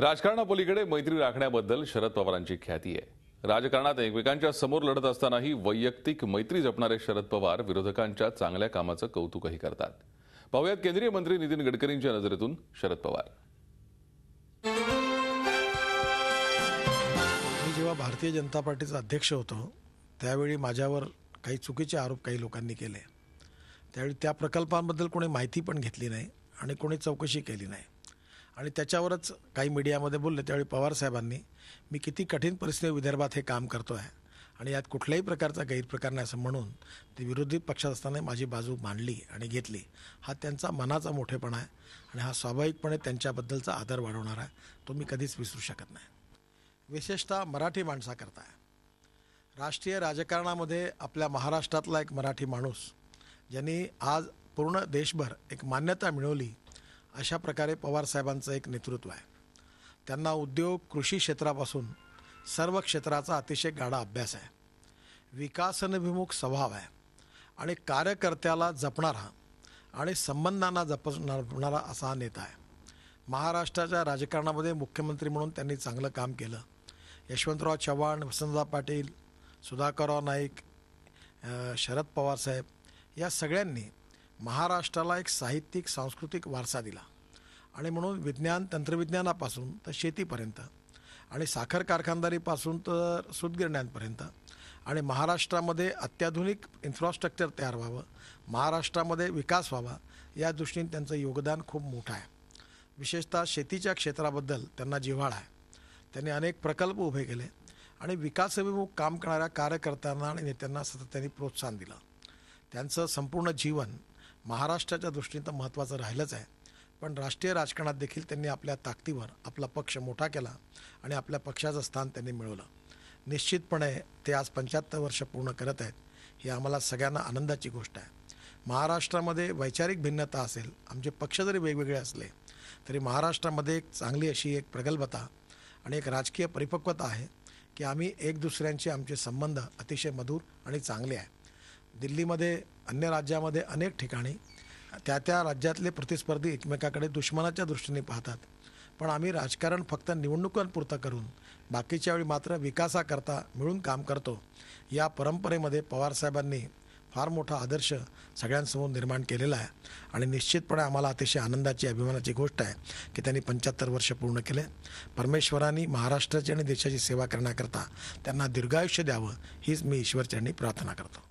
राजकारणापलीकडे मैत्री राखण्याबद्दल शरद पवारांची ख्याती आहे राजकारणात एकमेकांच्या समोर लढत असतानाही वैयक्तिक मैत्री जपणारे शरद पवार विरोधकांच्या चांगल्या कामाचं कौतुकही करतात पाहुयात केंद्रीय मंत्री नितीन गडकरींच्या नजरेतून शरद पवार मी जेव्हा भारतीय जनता पार्टीचा अध्यक्ष होतो त्यावेळी माझ्यावर काही चुकीचे आरोप काही लोकांनी केले त्यावेळी त्या प्रकल्पांबद्दल कोणी माहिती पण घेतली नाही आणि कोणी चौकशी केली नाही आणि त्याच्यावरच काही मीडियामध्ये बोलले त्यावेळी पवारसाहेबांनी मी किती कठीण परिस्थिती विदर्भात हे काम करतो आहे आणि यात कुठल्याही प्रकारचा गैरप्रकार नाही असं म्हणून ते विरोधी पक्षात असताना माझी बाजू मांडली आणि घेतली हा त्यांचा मनाचा मोठेपणा आहे आणि हा स्वाभाविकपणे त्यांच्याबद्दलचा आदर वाढवणार आहे तो मी कधीच विसरू शकत नाही विशेषतः मराठी माणसाकरता आहे राष्ट्रीय राजकारणामध्ये आपल्या महाराष्ट्रातला एक मराठी माणूस ज्यांनी आज पूर्ण देशभर एक मान्यता मिळवली अशा प्रकारे पवारसाहेबांचं एक नेतृत्व आहे त्यांना उद्योग कृषी क्षेत्रापासून सर्व क्षेत्राचा अतिशय गाढा अभ्यास आहे विकासनभिमुख स्वभाव आहे आणि कार्यकर्त्याला जपणारा आणि संबंधांना जपणारा असा हा नेता आहे महाराष्ट्राच्या राजकारणामध्ये मुख्यमंत्री म्हणून त्यांनी चांगलं काम केलं यशवंतराव चव्हाण वसंतराव पाटील सुधाकरराव नाईक शरद पवारसाहेब या सगळ्यांनी महाराष्ट्राला एक साहित्यिक सांस्कृतिक वारसा दिला आणि म्हणून विज्ञान तंत्रविज्ञानापासून तर शेतीपर्यंत आणि साखर कारखानदारीपासून तर सुतगिरण्यांपर्यंत आणि महाराष्ट्रामध्ये अत्याधुनिक इन्फ्रास्ट्रक्चर तयार व्हावं महाराष्ट्रामध्ये विकास व्हावा या दृष्टीने त्यांचं योगदान खूप मोठं आहे विशेषतः शेतीच्या क्षेत्राबद्दल त्यांना जिव्हाळा आहे त्यांनी अनेक प्रकल्प उभे केले आणि विकासभिमुख काम करणाऱ्या कार्यकर्त्यांना आणि नेत्यांना सतत त्यांनी प्रोत्साहन दिलं त्यांचं संपूर्ण जीवन महाराष्ट्राच्या दृष्टीनं तर महत्त्वाचं राहिलंच आहे पण राष्ट्रीय राजकारणात देखील त्यांनी आपल्या ताकदीवर आपला पक्ष मोठा केला आणि आपल्या पक्षाचं स्थान त्यांनी मिळवलं निश्चितपणे ते आज पंच्याहत्तर वर्ष पूर्ण करत आहेत ही आम्हाला सगळ्यांना आनंदाची गोष्ट आहे महाराष्ट्रामध्ये वैचारिक भिन्नता असेल आमचे पक्ष जरी वेगवेगळे असले तरी महाराष्ट्रामध्ये एक चांगली अशी एक प्रगल्भता आणि एक राजकीय परिपक्वता आहे की आम्ही एक दुसऱ्यांचे आमचे संबंध अतिशय मधुर आणि चांगले आहे दिल्लीमध्ये अन्य राज्यामध्ये अनेक ठिकाणी त्या त्या राज्यातले प्रतिस्पर्धी एकमेकाकडे दुश्मनाच्या दृष्टीने पाहतात पण आम्ही राजकारण फक्त निवडणुकांपुरतं करून बाकीच्या वेळी मात्र विकासाकरता मिळून काम करतो या परंपरेमध्ये पवारसाहेबांनी फार मोठा आदर्श सगळ्यांसमोर निर्माण केलेला आहे आणि निश्चितपणे आम्हाला अतिशय आनंदाची अभिमानाची गोष्ट आहे की त्यांनी पंच्याहत्तर वर्ष पूर्ण केले परमेश्वरांनी महाराष्ट्राची आणि देशाची सेवा करण्याकरता त्यांना दीर्घायुष्य द्यावं हीच मी ईश्वरचरणी प्रार्थना करतो